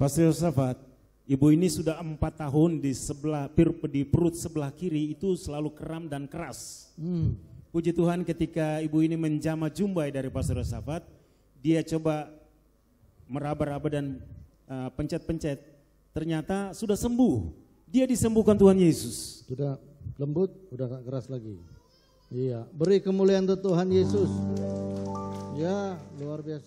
Pastor Yosafat, ibu ini sudah empat tahun di sebelah di perut sebelah kiri itu selalu kram dan keras. Hmm. Puji Tuhan ketika ibu ini menjama jumbai dari Pastor Yosafat, dia coba meraba-raba dan eh, pencet-pencet. Uh, Ternyata sudah sembuh. Dia disembuhkan Tuhan Yesus. Sudah lembut, sudah gak keras lagi. Iya, beri kemuliaan untuk Tuhan Yesus. Hmm. Ya, luar biasa.